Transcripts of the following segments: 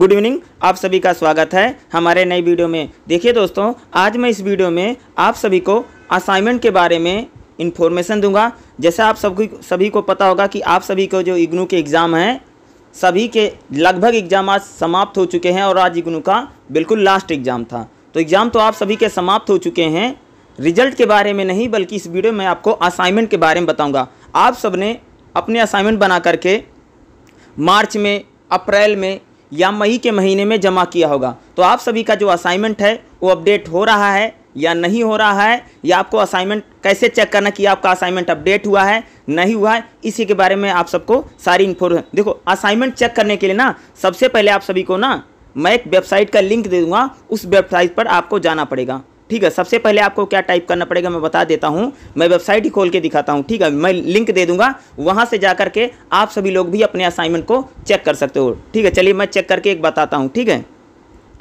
good evening आप सभी का स्वागत है हमारे नए वीडियो में देखिए दोस्तों आज मैं इस वीडियो में आप सभी को असाइनमेंट के बारे में इन्फॉर्मेशन दूंगा जैसा आप सभी सभी को पता होगा कि आप सभी को जो इग्नू के एग्ज़ाम हैं सभी के लगभग एग्ज़ाम आज समाप्त हो चुके हैं और आज इग्नू का बिल्कुल लास्ट एग्ज़ाम था तो एग्ज़ाम तो आप सभी के समाप्त हो चुके हैं रिजल्ट के बारे में नहीं बल्कि इस वीडियो में आपको असाइनमेंट के बारे में बताऊँगा आप सब ने अपने असाइनमेंट बना करके मार्च में अप्रैल में या मई के महीने में जमा किया होगा तो आप सभी का जो असाइनमेंट है वो अपडेट हो रहा है या नहीं हो रहा है या आपको असाइनमेंट कैसे चेक करना कि आपका असाइनमेंट अपडेट हुआ है नहीं हुआ है इसी के बारे में आप सबको सारी इन्फॉर्मेशन देखो असाइनमेंट चेक करने के लिए ना सबसे पहले आप सभी को ना मैं एक वेबसाइट का लिंक दे दूंगा उस वेबसाइट पर आपको जाना पड़ेगा ठीक है सबसे पहले आपको क्या टाइप करना पड़ेगा मैं बता देता हूँ मैं वेबसाइट ही खोल के दिखाता हूँ ठीक है मैं लिंक दे दूंगा वहाँ से जा करके आप सभी लोग भी अपने असाइनमेंट को चेक कर सकते हो ठीक है चलिए मैं चेक करके एक बताता हूँ ठीक है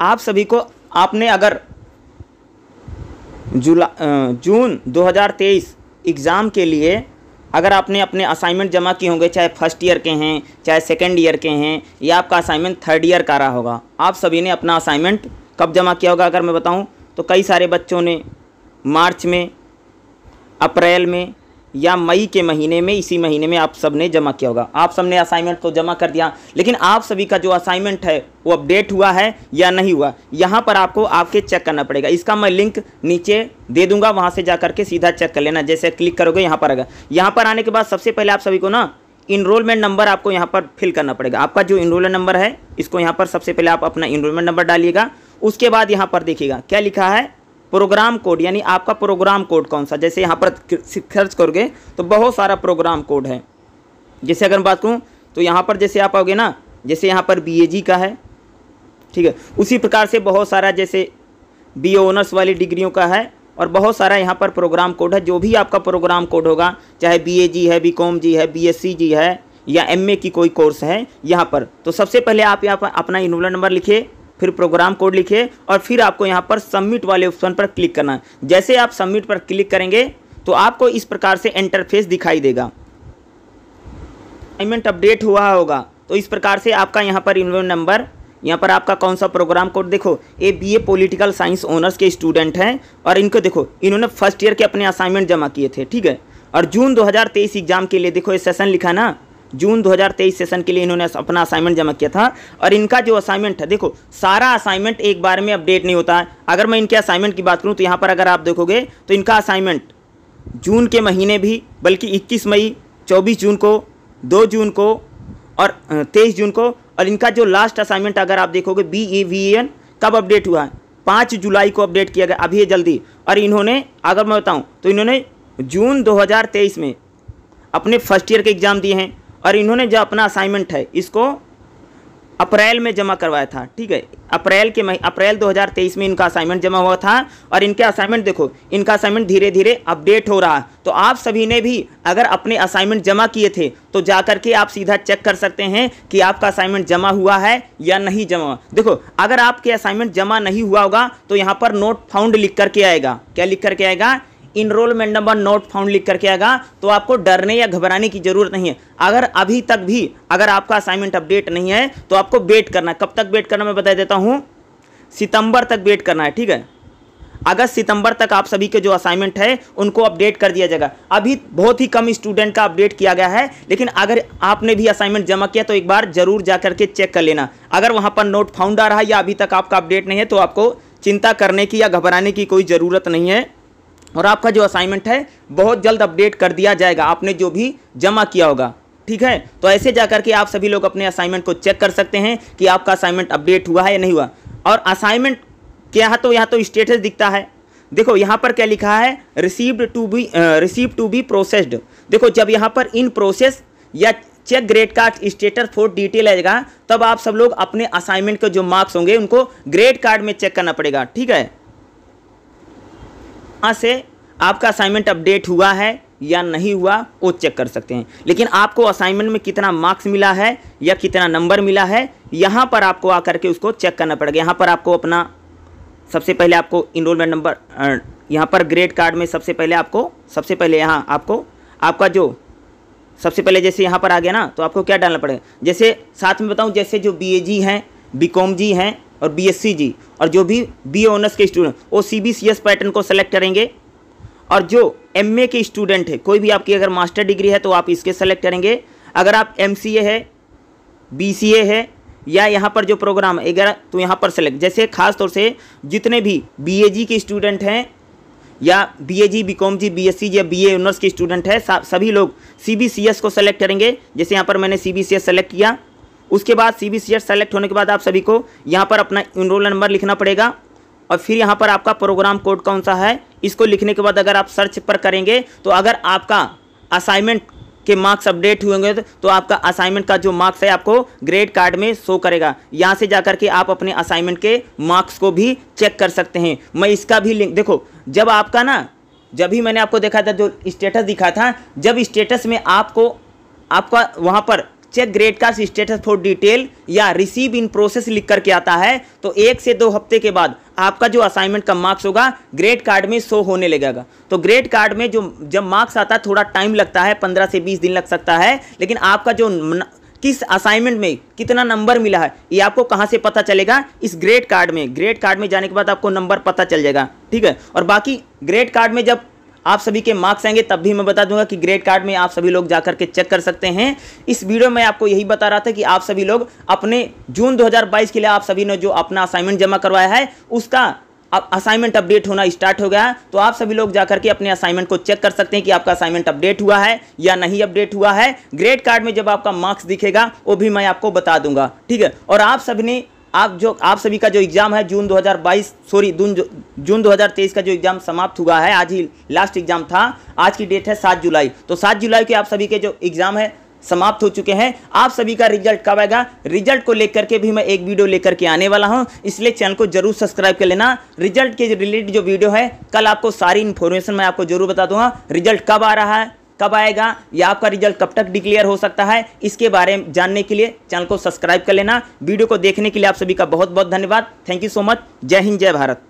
आप सभी को आपने अगर जुला जून 2023 एग्ज़ाम के लिए अगर आपने अपने असाइनमेंट जमा किए होंगे चाहे फर्स्ट ईयर के हैं चाहे सेकेंड ईयर के हैं या आपका असाइनमेंट थर्ड ईयर का रहा होगा आप सभी ने अपना असाइनमेंट कब जमा किया होगा अगर मैं बताऊं तो कई सारे बच्चों ने मार्च में अप्रैल में या मई के महीने में इसी महीने में आप सब ने जमा किया होगा आप सब ने असाइनमेंट तो जमा कर दिया लेकिन आप सभी का जो असाइनमेंट है वो अपडेट हुआ है या नहीं हुआ यहाँ पर आपको आपके चेक करना पड़ेगा इसका मैं लिंक नीचे दे दूंगा वहाँ से जा करके सीधा चेक कर लेना जैसे क्लिक करोगे यहाँ पर आएगा यहाँ पर आने के बाद सबसे पहले आप सभी को ना इनरोलमेंट नंबर आपको यहाँ पर फिल करना पड़ेगा आपका जो इनरोलमेंट नंबर है इसको यहाँ पर सबसे पहले आप अपना इनरोलमेंट नंबर डालिएगा उसके बाद यहाँ पर देखिएगा क्या लिखा है प्रोग्राम कोड यानी आपका प्रोग्राम कोड कौन सा जैसे यहाँ पर सर्च करोगे तो बहुत सारा प्रोग्राम कोड है जैसे अगर मैं बात करूँ तो यहाँ पर जैसे आप आओगे ना जैसे यहाँ पर बी का है ठीक है उसी प्रकार से बहुत सारा जैसे बी ऑनर्स वाली डिग्रियों का है और बहुत सारा यहाँ पर प्रोग्राम कोड है जो भी आपका प्रोग्राम कोड होगा चाहे बी जी है बी कॉम जी है बी जी है या एम की कोई कोर्स है यहाँ पर तो सबसे पहले आप यहाँ पर अपना इनोला नंबर लिखिए फिर प्रोग्राम कोड लिखिए और फिर आपको यहाँ पर सबमिट वाले ऑप्शन पर क्लिक करना है जैसे आप सबमिट पर क्लिक करेंगे तो आपको इस प्रकार से इंटरफेस दिखाई देगा असाइनमेंट अपडेट हुआ होगा तो इस प्रकार से आपका यहाँ पर इन नंबर यहाँ पर आपका कौन सा प्रोग्राम कोड देखो ये B A political science honours के स्टूडेंट हैं और इनको देखो इन्होंने फर्स्ट ईयर के अपने असाइनमेंट जमा किए थे ठीक है और जून 2023 एग्जाम के लिए देखो ये सेशन लिखा ना जून 2023 सेशन के लिए इन्होंने अपना असाइनमेंट जमा किया था और इनका जो असाइनमेंट है देखो सारा असाइनमेंट एक बार में अपडेट नहीं होता है अगर मैं इनके असाइनमेंट की बात करूँ तो यहाँ पर अगर आप देखोगे तो इनका असाइनमेंट जून के महीने भी बल्कि इक्कीस मई चौबीस जून को दो जून को और तेईस जून को और इनका जो लास्ट असाइनमेंट अगर आप देखोगे बी ए वी एन कब अपडेट हुआ है पाँच जुलाई को अपडेट किया गया अभी जल्दी और इन्होंने अगर मैं बताऊँ तो इन्होंने जून 2023 में अपने फर्स्ट ईयर के एग्ज़ाम दिए हैं और इन्होंने जो अपना असाइनमेंट है इसको अप्रैल में जमा करवाया था ठीक है अप्रैल के मही अप्रैल 2023 में इनका असाइनमेंट जमा हुआ था और इनके असाइनमेंट देखो इनका असाइनमेंट धीरे धीरे अपडेट हो रहा तो आप सभी ने भी अगर अपने असाइनमेंट जमा किए थे तो जा कर के आप सीधा चेक कर सकते हैं कि आपका असाइनमेंट जमा हुआ है या नहीं जमा देखो अगर आपके असाइनमेंट जमा नहीं हुआ होगा तो यहाँ पर नोट फाउंड लिख करके आएगा क्या लिख करके आएगा इनरोलमेंट नंबर नोट फाउंड लिख करके आएगा तो आपको डरने या घबराने की ज़रूरत नहीं है अगर अभी तक भी अगर आपका असाइनमेंट अपडेट नहीं है तो आपको वेट करना है कब तक वेट करना मैं बता देता हूँ सितंबर तक वेट करना है ठीक है अगस्त सितंबर तक आप सभी के जो असाइनमेंट है उनको अपडेट कर दिया जाएगा अभी बहुत ही कम स्टूडेंट का अपडेट किया गया है लेकिन अगर आपने भी असाइनमेंट जमा किया तो एक बार जरूर जा करके चेक कर लेना अगर वहाँ पर नोट फाउंड आ रहा है या अभी तक आपका अपडेट नहीं है तो आपको चिंता करने की या घबराने की कोई ज़रूरत नहीं है और आपका जो असाइनमेंट है बहुत जल्द अपडेट कर दिया जाएगा आपने जो भी जमा किया होगा ठीक है तो ऐसे जा करके आप सभी लोग अपने असाइनमेंट को चेक कर सकते हैं कि आपका असाइनमेंट अपडेट हुआ है या नहीं हुआ और असाइनमेंट क्या तो यहाँ तो स्टेटस दिखता है देखो यहाँ पर क्या लिखा है received to be received to be processed देखो जब यहाँ पर इन प्रोसेस या check grade card status for detail आएगा तब आप सब लोग अपने असाइनमेंट के जो मार्क्स होंगे उनको ग्रेड कार्ड में चेक करना पड़ेगा ठीक है यहाँ से आपका असाइनमेंट अपडेट हुआ है या नहीं हुआ वो चेक कर सकते हैं लेकिन आपको असाइनमेंट में कितना मार्क्स मिला है या कितना नंबर मिला है यहाँ पर आपको आकर के उसको चेक करना पड़ेगा यहाँ पर आपको अपना सबसे पहले आपको इनरोलमेंट नंबर यहाँ पर ग्रेड कार्ड में सबसे पहले आपको सबसे पहले यहाँ आपको आपका जो सबसे पहले जैसे यहाँ पर आ गया ना तो आपको क्या डालना पड़ेगा जैसे साथ में बताऊँ जैसे जो बी ए जी हैं बी कॉम जी हैं और बी एस सी जी और जो भी बी ऑनर्स के स्टूडेंट वो C B C S pattern को सेलेक्ट करेंगे और जो एम ए के स्टूडेंट है कोई भी आपकी अगर मास्टर डिग्री है तो आप इसके सेलेक्ट करेंगे अगर आप एम सी ए है बी सी ए है या यहाँ पर जो प्रोग्राम है अगर तो यहाँ पर सेलेक्ट जैसे खास तौर से जितने भी बी ए जी के स्टूडेंट हैं या B A G B com G B S C या बी ए ऑनर्स के स्टूडेंट हैं सभी लोग सी बी सी एस को सेलेक्ट करेंगे जैसे यहाँ पर मैंने C B C S select किया उसके बाद सी बी सेलेक्ट होने के बाद आप सभी को यहाँ पर अपना इनरोल नंबर लिखना पड़ेगा और फिर यहाँ पर आपका प्रोग्राम कोड कौन सा है इसको लिखने के बाद अगर आप सर्च पर करेंगे तो अगर आपका असाइनमेंट के मार्क्स अपडेट हुएंगे तो आपका असाइनमेंट का जो मार्क्स है आपको ग्रेड कार्ड में शो करेगा यहाँ से जा के आप अपने असाइनमेंट के मार्क्स को भी चेक कर सकते हैं मैं इसका भी लिंक देखो जब आपका ना जब ही मैंने आपको देखा था जो स्टेटस दिखा था जब स्टेटस में आपको आपका वहाँ पर चेक ग्रेड का स्टेटस फॉर डिटेल या रिसीव इन प्रोसेस लिख करके आता है तो एक से दो हफ्ते के बाद आपका जो असाइनमेंट का मार्क्स होगा ग्रेड कार्ड में शो होने लगेगा तो ग्रेड कार्ड में जो जब मार्क्स आता है थोड़ा टाइम लगता है पंद्रह से बीस दिन लग सकता है लेकिन आपका जो न, किस असाइनमेंट में कितना नंबर मिला है ये आपको कहाँ से पता चलेगा इस ग्रेड कार्ड में ग्रेड कार्ड में जाने के बाद आपको नंबर पता चल जाएगा ठीक है और बाकी ग्रेड कार्ड में जब आप सभी के मार्क्स आएंगे तब भी मैं बता दूंगा कि ग्रेड कार्ड में आप सभी लोग जाकर के चेक कर सकते हैं इस वीडियो में आपको यही बता रहा था कि आप सभी लोग अपने जून 2022 के लिए आप सभी ने जो अपना असाइनमेंट जमा करवाया है उसका अब असाइनमेंट अपडेट होना स्टार्ट हो गया है तो आप सभी लोग जाकर के अपने असाइनमेंट को चेक कर सकते हैं कि आपका असाइनमेंट अपडेट हुआ है या नहीं अपडेट हुआ है ग्रेड कार्ड में जब आपका मार्क्स दिखेगा वो भी मैं आपको बता दूंगा ठीक है और आप सभी ने आप जो आप सभी का जो एग्ज़ाम है जून 2022 सॉरी जून जून 2023 का जो एग्ज़ाम समाप्त हुआ है आज ही लास्ट एग्ज़ाम था आज की डेट है 7 जुलाई तो 7 जुलाई के आप सभी के जो एग्ज़ाम है समाप्त हो चुके हैं आप सभी का रिजल्ट कब आएगा रिजल्ट को लेकर के भी मैं एक वीडियो लेकर के आने वाला हूं इसलिए चैनल को जरूर सब्सक्राइब कर लेना रिजल्ट के रिलेटेड जो वीडियो है कल आपको सारी इन्फॉर्मेशन मैं आपको जरूर बता दूंगा रिजल्ट कब आ रहा है कब आएगा या आपका रिजल्ट कब तक डिक्लेयर हो सकता है इसके बारे में जानने के लिए चैनल को सब्सक्राइब कर लेना वीडियो को देखने के लिए आप सभी का बहुत बहुत धन्यवाद थैंक यू सो मच जय हिंद जय भारत